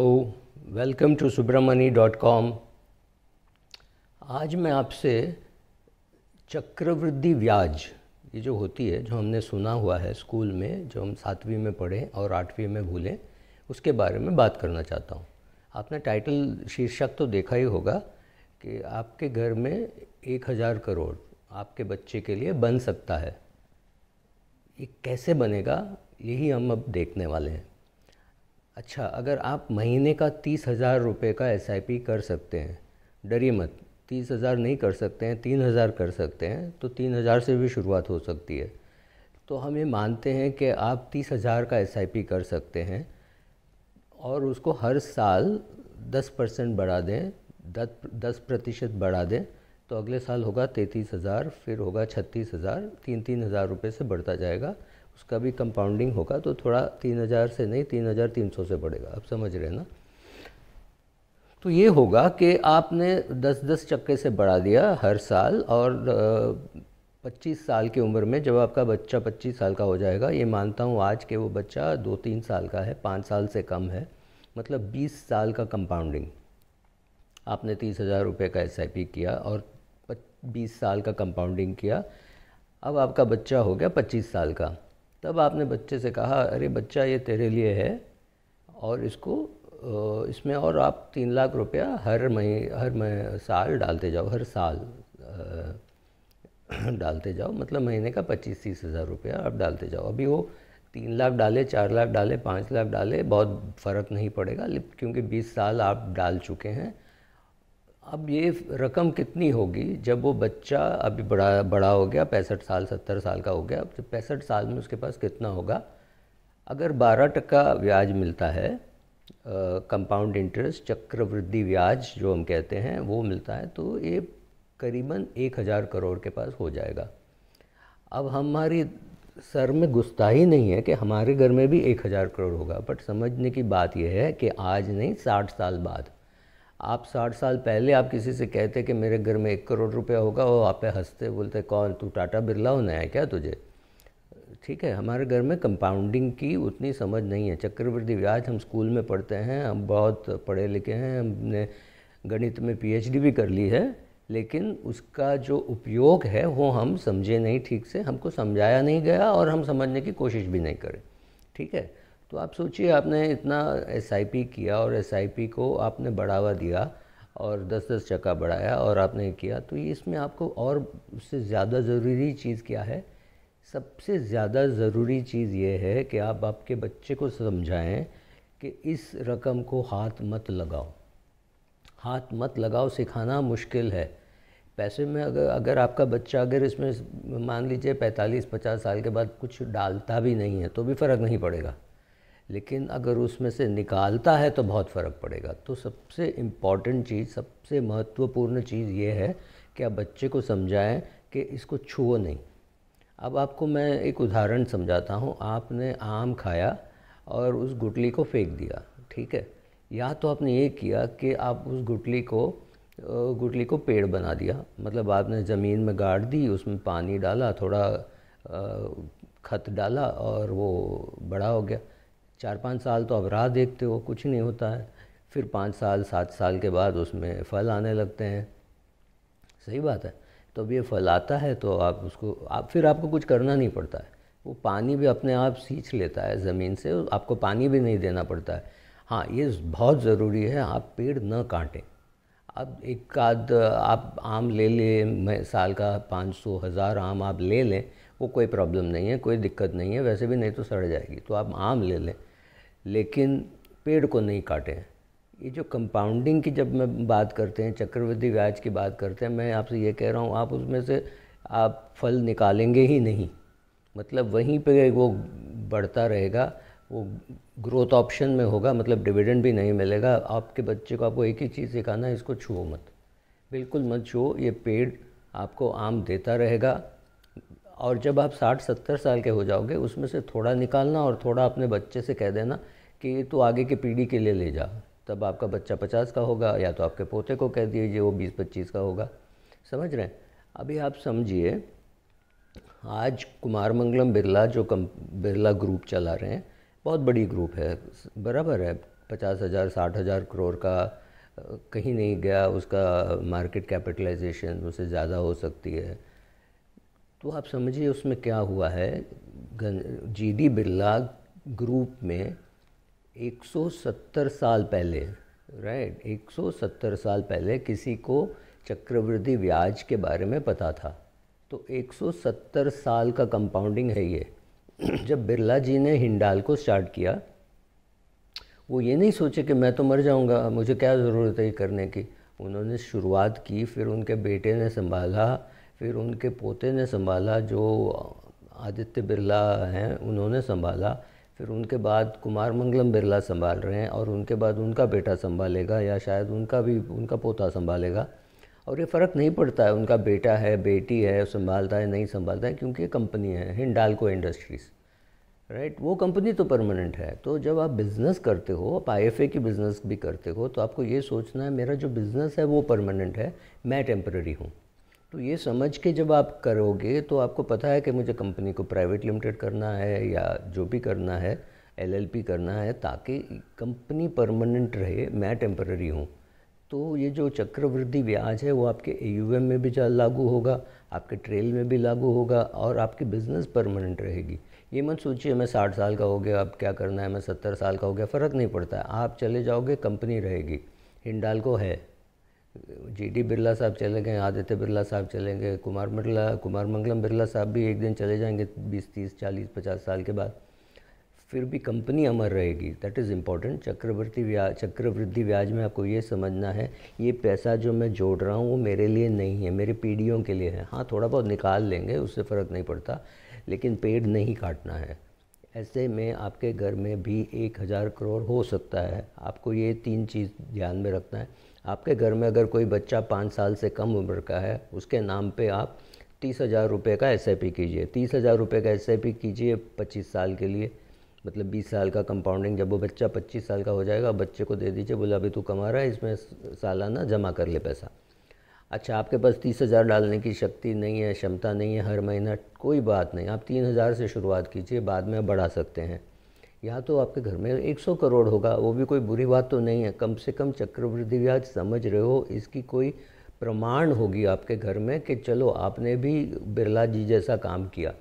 welcome to Subramani dot com आज मैं आपसे चक्रवृद्धि ब्याज ये जो होती है जो हमने सुना हुआ है स्कूल में जो हम सातवीं में पढ़ें और आठवीं में भूलें उसके बारे में बात करना चाहता हूँ आपने टाइटल शीर्षक तो देखा ही होगा कि आपके घर में एक हज़ार करोड़ आपके बच्चे के लिए बन सकता है ये कैसे बनेगा यही हम अब देखने वाले हैं अच्छा अगर आप महीने का तीस हज़ार रुपये का एस कर सकते हैं डरिए मत तीस हज़ार नहीं कर सकते हैं तीन हज़ार कर सकते हैं तो तीन हज़ार से भी शुरुआत हो सकती है तो हम ये मानते हैं कि आप तीस हज़ार का एस कर सकते हैं और उसको हर साल दस परसेंट बढ़ा दें दस दस प्रतिशत बढ़ा दें तो अगले साल होगा तैंतीस हज़ार फिर होगा छत्तीस हज़ार तीन तीन हज़ार रुपये से बढ़ता जाएगा उसका भी कंपाउंडिंग होगा तो थोड़ा तीन हज़ार से नहीं तीन हज़ार तीन सौ से बढ़ेगा आप समझ रहे हैं ना तो ये होगा कि आपने दस दस चक्के से बढ़ा दिया हर साल और पच्चीस साल की उम्र में जब आपका बच्चा पच्चीस साल का हो जाएगा ये मानता हूँ आज के वो बच्चा दो तीन साल का है पाँच साल से कम है मतलब बीस साल का कंपाउंडिंग आपने तीस हज़ार रुपये का एस किया और बीस साल का कंपाउंडिंग किया अब आपका बच्चा हो गया पच्चीस साल का तब आपने बच्चे से कहा अरे बच्चा ये तेरे लिए है और इसको इसमें और आप तीन लाख रुपया हर मही हर मह साल डालते जाओ हर साल डालते जाओ मतलब महीने का पच्चीस तीस हज़ार रुपया आप डालते जाओ अभी वो तीन लाख डाले चार लाख डाले पाँच लाख डाले बहुत फ़र्क नहीं पड़ेगा क्योंकि बीस साल आप डाल चुके हैं अब ये रकम कितनी होगी जब वो बच्चा अभी बड़ा बड़ा हो गया पैंसठ साल सत्तर साल का हो गया अब पैंसठ साल में उसके पास कितना होगा अगर बारह टका ब्याज मिलता है कंपाउंड इंटरेस्ट चक्रवृद्धि ब्याज जो हम कहते हैं वो मिलता है तो ये करीबन एक हज़ार करोड़ के पास हो जाएगा अब हमारी सर में घुसता ही नहीं है कि हमारे घर में भी एक हज़ार करोड़ होगा बट समझने की बात यह है कि आज नहीं साठ साल बाद आप साठ साल पहले आप किसी से कहते कि मेरे घर में एक करोड़ रुपया होगा वो आप पे हंसते बोलते कौन तू टाटा बिरला हो नया क्या तुझे ठीक है हमारे घर में कंपाउंडिंग की उतनी समझ नहीं है चक्रवृद्धि ब्याज हम स्कूल में पढ़ते हैं हम बहुत पढ़े लिखे हैं हमने गणित में पीएचडी भी कर ली है लेकिन उसका जो उपयोग है वो हम समझे नहीं ठीक से हमको समझाया नहीं गया और हम समझने की कोशिश भी नहीं करें ठीक है तो आप सोचिए आपने इतना एस किया और एस को आपने बढ़ावा दिया और दस दस चक्का बढ़ाया और आपने किया तो इसमें आपको और उससे ज़्यादा ज़रूरी चीज़ क्या है सबसे ज़्यादा ज़रूरी चीज़ ये है कि आप आपके बच्चे को समझाएं कि इस रकम को हाथ मत लगाओ हाथ मत लगाओ सिखाना मुश्किल है पैसे में अगर अगर आपका बच्चा अगर इसमें मान लीजिए 45-50 साल के बाद कुछ डालता भी नहीं है तो भी फ़र्क नहीं पड़ेगा लेकिन अगर उसमें से निकालता है तो बहुत फ़र्क पड़ेगा तो सबसे इम्पॉर्टेंट चीज़ सबसे महत्वपूर्ण चीज़ ये है कि आप बच्चे को समझाएं कि इसको छुओ नहीं अब आपको मैं एक उदाहरण समझाता हूँ आपने आम खाया और उस गुटली को फेंक दिया ठीक है या तो आपने ये किया कि आप उस गुटली को गुटली को पेड़ बना दिया मतलब आपने ज़मीन में गाड़ दी उसमें पानी डाला थोड़ा खत डाला और वो बड़ा हो गया चार पाँच साल तो आप राह देखते हो कुछ नहीं होता है फिर पाँच साल सात साल के बाद उसमें फल आने लगते हैं सही बात है तो अब ये फल आता है तो आप उसको आप फिर आपको कुछ करना नहीं पड़ता है वो पानी भी अपने आप सींच लेता है ज़मीन से आपको पानी भी नहीं देना पड़ता है हाँ ये बहुत ज़रूरी है आप पेड़ न काटें अब एक आध आप आम ले लें साल का पाँच सौ हज़ार आम आप ले लें वो कोई प्रॉब्लम नहीं है कोई दिक्कत नहीं है वैसे भी नहीं तो सड़ जाएगी तो आप आम ले लें लेकिन पेड़ को नहीं काटें ये जो कंपाउंडिंग की जब मैं बात करते हैं चक्रवृद्धि ब्याज की बात करते हैं मैं आपसे ये कह रहा हूँ आप उसमें से आप फल निकालेंगे ही नहीं मतलब वहीं पे वो बढ़ता रहेगा वो ग्रोथ ऑप्शन में होगा मतलब डिविडेंड भी नहीं मिलेगा आपके बच्चे को आपको एक ही चीज़ सिखाना है इसको छुओ मत बिल्कुल मत छुओ ये पेड़ आपको आम देता रहेगा और जब आप साठ सत्तर साल के हो जाओगे उसमें से थोड़ा निकालना और थोड़ा अपने बच्चे से कह देना कि तो आगे की पीढ़ी के लिए ले जा तब आपका बच्चा पचास का होगा या तो आपके पोते को कह दीजिए वो बीस पच्चीस का होगा समझ रहे हैं अभी आप समझिए आज कुमार मंगलम बिरला जो कम बिरला ग्रुप चला रहे हैं बहुत बड़ी ग्रुप है बराबर है पचास हज़ार साठ हज़ार करोड़ का कहीं नहीं गया उसका मार्केट कैपिटलाइजेशन उससे ज़्यादा हो सकती है तो आप समझिए उसमें क्या हुआ है जी डी बिरला ग्रुप में 170 साल पहले राइट right, 170 साल पहले किसी को चक्रवृद्धि ब्याज के बारे में पता था तो 170 साल का कंपाउंडिंग है ये जब बिरला जी ने हिंडाल को स्टार्ट किया वो ये नहीं सोचे कि मैं तो मर जाऊंगा मुझे क्या ज़रूरत है करने की उन्होंने शुरुआत की फिर उनके बेटे ने संभाला फिर उनके पोते ने संभाला जो आदित्य बिरला हैं उन्होंने संभाला फिर उनके बाद कुमार मंगलम बिरला संभाल रहे हैं और उनके बाद उनका बेटा संभालेगा या शायद उनका भी उनका पोता संभालेगा और ये फ़र्क नहीं पड़ता है उनका बेटा है बेटी है संभालता है नहीं संभालता है क्योंकि ये कंपनी है हिंडालको इंडस्ट्रीज़ राइट वो कंपनी तो परमानेंट है तो जब आप बिज़नेस करते हो आप आई की बिज़नेस भी करते हो तो आपको ये सोचना है मेरा जो बिज़नेस है वो परमानेंट है मैं टेम्प्रेरी हूँ तो ये समझ के जब आप करोगे तो आपको पता है कि मुझे कंपनी को प्राइवेट लिमिटेड करना है या जो भी करना है एलएलपी करना है ताकि कंपनी परमानेंट रहे मैं टेम्पररी हूँ तो ये जो चक्रवृद्धि ब्याज है वो आपके ए में भी लागू होगा आपके ट्रेल में भी लागू होगा और आपकी बिज़नेस परमानेंट रहेगी ये मत सोचिए मैं साठ साल का हो गया अब क्या करना है मैं सत्तर साल का हो गया फ़र्क नहीं पड़ता आप चले जाओगे कंपनी रहेगी हिंडाल को है जी डी बिरला साहब चले गए आदित्य बिरला साहब चले गए कुमार बिरला कुमार मंगलम बिरला साहब भी एक दिन चले जाएंगे बीस तीस चालीस पचास साल के बाद फिर भी कंपनी अमर रहेगी दैट इज़ इम्पॉर्टेंट चक्रवृद्धि व्याज चक्रवृद्धि व्याज में आपको ये समझना है ये पैसा जो मैं जोड़ रहा हूँ वो मेरे लिए नहीं है मेरे पीढ़ियों के लिए है हाँ थोड़ा बहुत निकाल लेंगे उससे फ़र्क नहीं पड़ता लेकिन पेड़ नहीं काटना है ऐसे में आपके घर में भी एक हज़ार करोड़ हो सकता है आपको ये तीन चीज़ ध्यान में रखना है आपके घर में अगर कोई बच्चा पाँच साल से कम उम्र का है उसके नाम पे आप तीस हज़ार रुपये का एस कीजिए तीस हज़ार रुपये का एस कीजिए पच्चीस साल के लिए मतलब बीस साल का कंपाउंडिंग जब वो बच्चा पच्चीस साल का हो जाएगा बच्चे को दे दीजिए बोला अभी तू कमा रहा है इसमें सालाना जमा कर ले पैसा अच्छा आपके पास तीस हज़ार डालने की शक्ति नहीं है क्षमता नहीं है हर महीना कोई बात नहीं आप तीन हज़ार से शुरुआत कीजिए बाद में बढ़ा सकते हैं या तो आपके घर में 100 करोड़ होगा वो भी कोई बुरी बात तो नहीं है कम से कम चक्रवृद्धि ब्याज समझ रहे हो इसकी कोई प्रमाण होगी आपके घर में कि चलो आपने भी बिरला जी जैसा काम किया